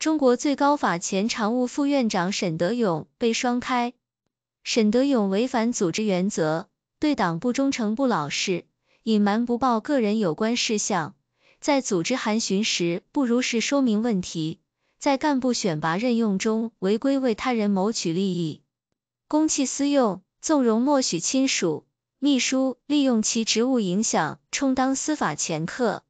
中国最高法前常务副院长沈德勇被双开。沈德勇违反组织原则，对党不忠诚不老实，隐瞒不报个人有关事项，在组织函询时不如实说明问题，在干部选拔任用中违规为他人谋取利益，公器私用，纵容默许亲属、秘书利用其职务影响充当司法掮客。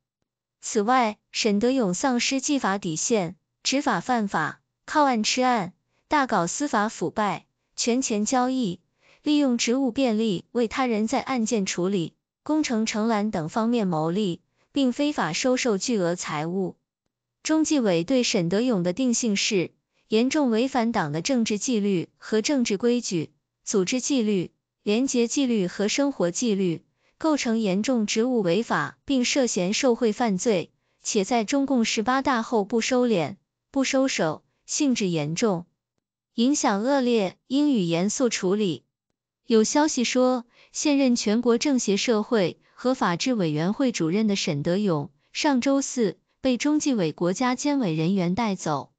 此外，沈德勇丧失纪法底线。执法犯法，靠案吃案，大搞司法腐败、权钱交易，利用职务便利为他人在案件处理、工程承揽等方面谋利，并非法收受巨额财物。中纪委对沈德勇的定性是严重违反党的政治纪律和政治规矩、组织纪律、廉洁纪律和生活纪律，构成严重职务违法，并涉嫌受贿犯罪，且在中共十八大后不收敛。不收手，性质严重，影响恶劣，应予严肃处理。有消息说，现任全国政协社会和法制委员会主任的沈德勇，上周四被中纪委国家监委人员带走。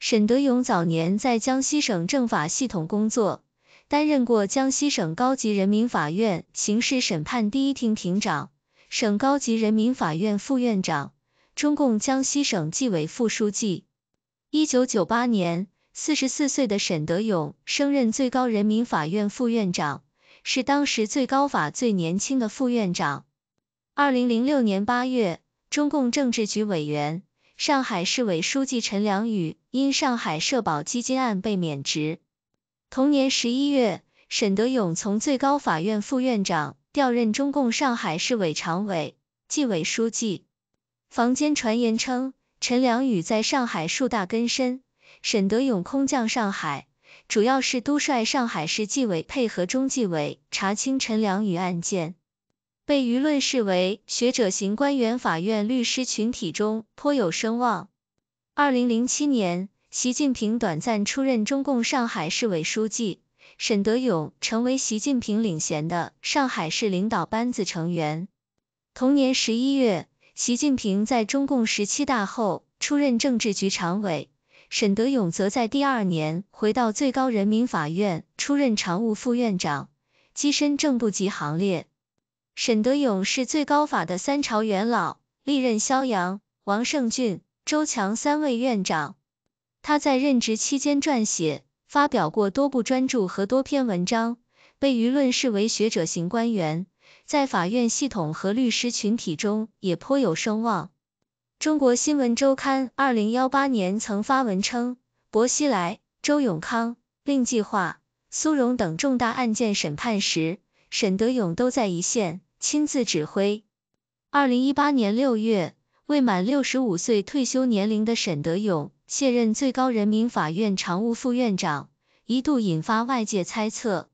沈德勇早年在江西省政法系统工作，担任过江西省高级人民法院刑事审判第一庭庭长、省高级人民法院副院长、中共江西省纪委副书记。一九九八年，四十四岁的沈德勇升任最高人民法院副院长，是当时最高法最年轻的副院长。二零零六年八月，中共政治局委员、上海市委书记陈良宇因上海社保基金案被免职。同年十一月，沈德勇从最高法院副院长调任中共上海市委常委、纪委书记。坊间传言称。陈良宇在上海树大根深，沈德勇空降上海，主要是督率上海市纪委配合中纪委查清陈良宇案件，被舆论视为学者型官员。法院律师群体中颇有声望。二零零七年，习近平短暂出任中共上海市委书记，沈德勇成为习近平领衔的上海市领导班子成员。同年十一月。习近平在中共十七大后出任政治局常委，沈德勇则在第二年回到最高人民法院出任常务副院长，跻身正部级行列。沈德勇是最高法的三朝元老，历任肖扬、王胜俊、周强三位院长。他在任职期间撰写、发表过多部专著和多篇文章，被舆论视为学者型官员。在法院系统和律师群体中也颇有声望。中国新闻周刊二零幺八年曾发文称，薄熙来、周永康、令计划、苏荣等重大案件审判时，沈德勇都在一线亲自指挥。二零一八年六月，未满六十五岁退休年龄的沈德勇卸任最高人民法院常务副院长，一度引发外界猜测。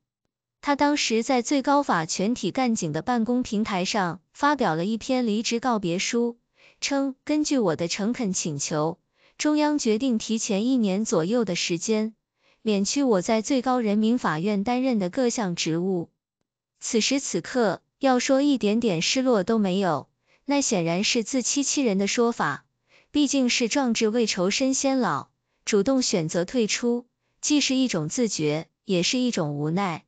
他当时在最高法全体干警的办公平台上发表了一篇离职告别书，称根据我的诚恳请求，中央决定提前一年左右的时间免去我在最高人民法院担任的各项职务。此时此刻，要说一点点失落都没有，那显然是自欺欺人的说法。毕竟是壮志未酬身先老，主动选择退出，既是一种自觉，也是一种无奈。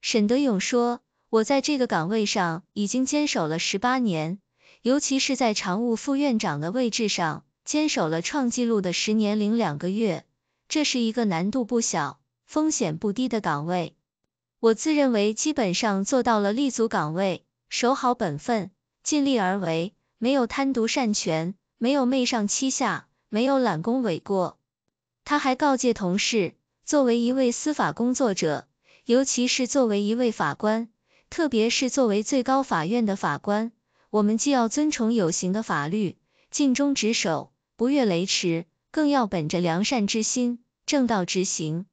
沈德勇说：“我在这个岗位上已经坚守了十八年，尤其是在常务副院长的位置上，坚守了创纪录的十年零两个月。这是一个难度不小、风险不低的岗位。我自认为基本上做到了立足岗位、守好本分、尽力而为，没有贪渎擅权，没有媚上欺下，没有揽功诿过。”他还告诫同事：“作为一位司法工作者。”尤其是作为一位法官，特别是作为最高法院的法官，我们既要尊崇有形的法律，尽忠职守，不越雷池，更要本着良善之心，正道执行，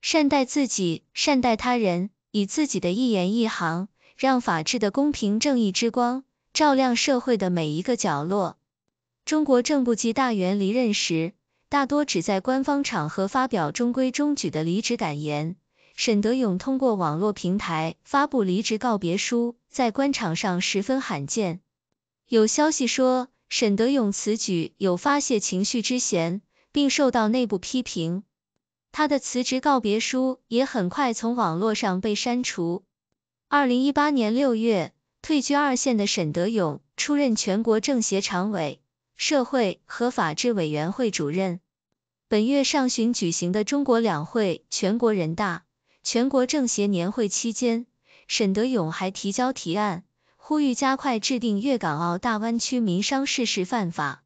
善待自己，善待他人，以自己的一言一行，让法治的公平正义之光，照亮社会的每一个角落。中国正部级大员离任时，大多只在官方场合发表中规中矩的离职感言。沈德勇通过网络平台发布离职告别书，在官场上十分罕见。有消息说，沈德勇此举有发泄情绪之嫌，并受到内部批评。他的辞职告别书也很快从网络上被删除。二零一八年六月，退居二线的沈德勇出任全国政协常委、社会和法制委员会主任。本月上旬举行的中国两会，全国人大。全国政协年会期间，沈德勇还提交提案，呼吁加快制定粤港澳大湾区民商事示范法。